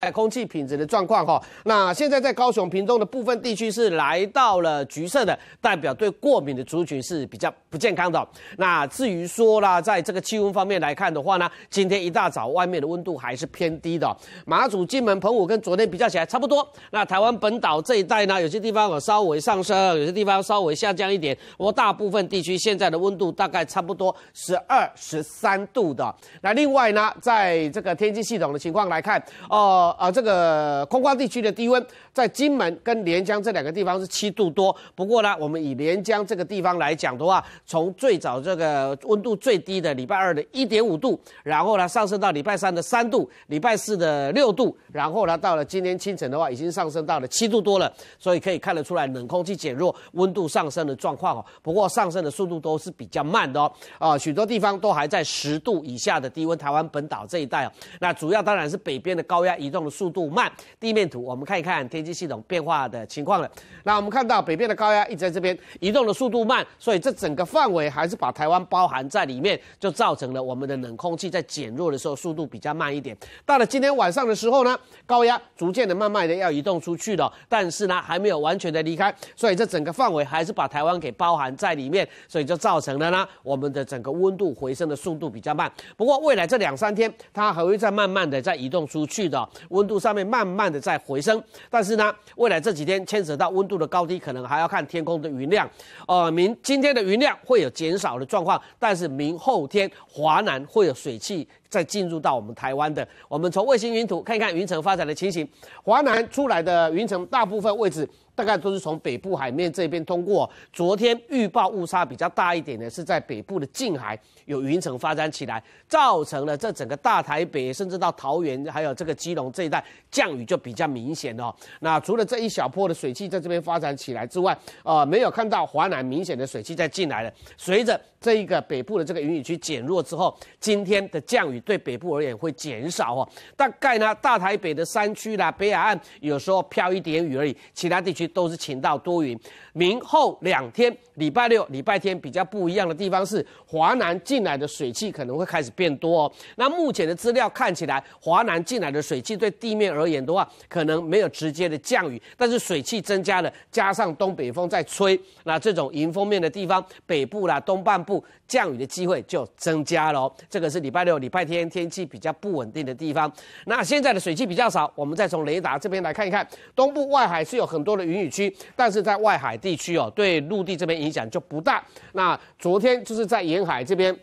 在空气品质的状况哈，那现在在高雄屏东的部分地区是来到了橘色的，代表对过敏的族群是比较不健康的。那至于说啦，在这个气温方面来看的话呢，今天一大早外面的温度还是偏低的。马祖、金门、澎湖跟昨天比较起来差不多。那台湾本岛这一带呢，有些地方有稍微上升，有些地方稍微下降一点。不过大部分地区现在的温度大概差不多十二十三度的。那另外呢，在这个天气系统的情况来看，呃。呃，这个空旷地区的低温，在金门跟连江这两个地方是七度多。不过呢，我们以连江这个地方来讲的话，从最早这个温度最低的礼拜二的一点五度，然后呢上升到礼拜三的三度，礼拜四的六度，然后呢到了今天清晨的话，已经上升到了七度多了。所以可以看得出来，冷空气减弱，温度上升的状况哦。不过上升的速度都是比较慢的哦。啊，许多地方都还在十度以下的低温，台湾本岛这一带啊，那主要当然是北边的高压移动。动的速度慢，地面图我们看一看天气系统变化的情况了。那我们看到北边的高压一直在这边移动的速度慢，所以这整个范围还是把台湾包含在里面，就造成了我们的冷空气在减弱的时候速度比较慢一点。到了今天晚上的时候呢，高压逐渐的慢慢的要移动出去了，但是呢还没有完全的离开，所以这整个范围还是把台湾给包含在里面，所以就造成了呢我们的整个温度回升的速度比较慢。不过未来这两三天它还会再慢慢的在移动出去的。温度上面慢慢的在回升，但是呢，未来这几天牵涉到温度的高低，可能还要看天空的云量。呃，明今天的云量会有减少的状况，但是明后天华南会有水汽再进入到我们台湾的。我们从卫星云图看一看云层发展的情形，华南出来的云层大部分位置。大概都是从北部海面这边通过。昨天预报误差比较大一点的，是在北部的近海有云层发展起来，造成了这整个大台北，甚至到桃园，还有这个基隆这一带降雨就比较明显哦。那除了这一小坡的水汽在这边发展起来之外，啊，没有看到华南明显的水汽在进来了。随着这一个北部的这个云雨区减弱之后，今天的降雨对北部而言会减少哦。大概呢，大台北的山区啦、北海岸有时候飘一点雨而已，其他地区。都是晴到多云，明后两天，礼拜六、礼拜天比较不一样的地方是，华南进来的水汽可能会开始变多哦。那目前的资料看起来，华南进来的水汽对地面而言的话，可能没有直接的降雨，但是水汽增加了，加上东北风在吹，那这种迎风面的地方，北部啦、东半部降雨的机会就增加了。哦。这个是礼拜六、礼拜天天气比较不稳定的地方。那现在的水汽比较少，我们再从雷达这边来看一看，东部外海是有很多的云。雨区，但是在外海地区哦，对陆地这边影响就不大。那昨天就是在沿海这边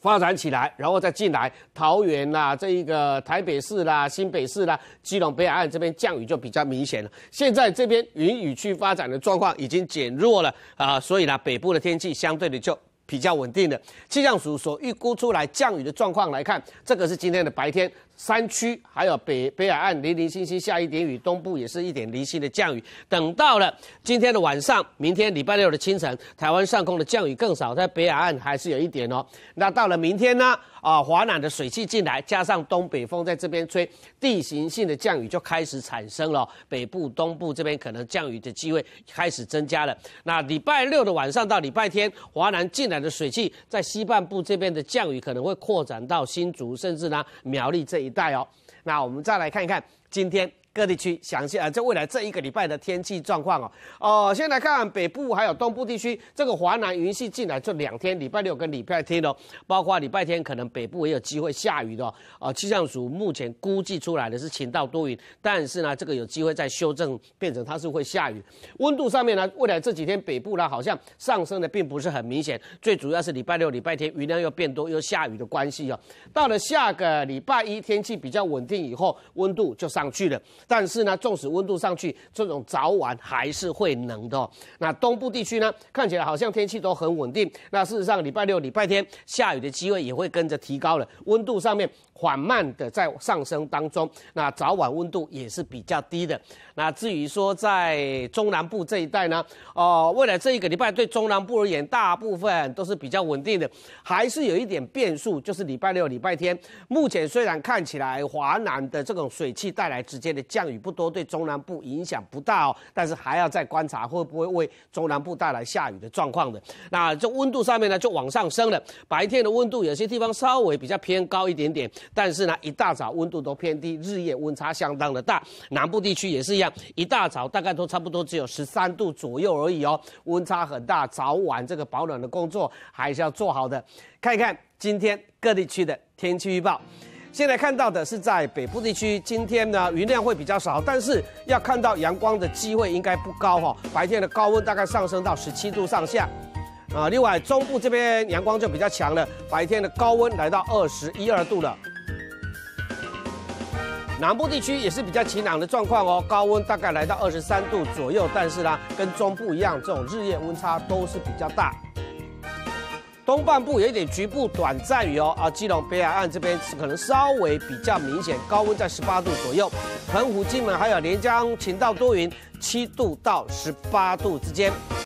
发展起来，然后再进来，桃园啦、这一个台北市啦、新北市啦、基隆北海岸这边降雨就比较明显了。现在这边云雨区发展的状况已经减弱了啊，所以呢，北部的天气相对的就比较稳定的。气象署所预估出来降雨的状况来看，这个是今天的白天。山区还有北北海岸零零星星下一点雨，东部也是一点零星的降雨。等到了今天的晚上，明天礼拜六的清晨，台湾上空的降雨更少，在北海岸还是有一点哦。那到了明天呢？啊，华南的水汽进来，加上东北风在这边吹，地形性的降雨就开始产生了。北部、东部这边可能降雨的机会开始增加了。那礼拜六的晚上到礼拜天，华南进来的水汽在西半部这边的降雨可能会扩展到新竹，甚至呢苗栗这。一带哦，那我们再来看一看今天。各地区详细啊，这未来这一个礼拜的天气状况哦，哦，先来看北部还有东部地区，这个华南云系进来就两天，礼拜六跟礼拜天哦，包括礼拜天可能北部也有机会下雨的哦。啊，气象署目前估计出来的是晴到多云，但是呢，这个有机会再修正变成它是会下雨。温度上面呢，未来这几天北部呢好像上升的并不是很明显，最主要是礼拜六、礼拜天云量又变多又下雨的关系哦。到了下个礼拜一天气比较稳定以后，温度就上去了。但是呢，纵使温度上去，这种早晚还是会冷的。那东部地区呢，看起来好像天气都很稳定。那事实上，礼拜六、礼拜天下雨的机会也会跟着提高了。温度上面缓慢的在上升当中，那早晚温度也是比较低的。那至于说在中南部这一带呢，哦，未来这一个礼拜对中南部而言，大部分都是比较稳定的，还是有一点变数，就是礼拜六、礼拜天。目前虽然看起来华南的这种水汽带来直接的。降雨不多，对中南部影响不大哦，但是还要再观察会不会为中南部带来下雨的状况的。那这温度上面呢，就往上升了。白天的温度有些地方稍微比较偏高一点点，但是呢，一大早温度都偏低，日夜温差相当的大。南部地区也是一样，一大早大概都差不多只有十三度左右而已哦，温差很大，早晚这个保暖的工作还是要做好的。看一看今天各地区的天气预报。现在看到的是在北部地区，今天呢云量会比较少，但是要看到阳光的机会应该不高哈。白天的高温大概上升到十七度上下，啊，另外中部这边阳光就比较强了，白天的高温来到二十一二度了。南部地区也是比较晴朗的状况哦，高温大概来到二十三度左右，但是呢跟中部一样，这种日夜温差都是比较大。东半部有一点局部短暂雨哦，而基隆北海岸这边是可能稍微比较明显，高温在十八度左右。澎湖、金门还有连江晴到多云，七度到十八度之间。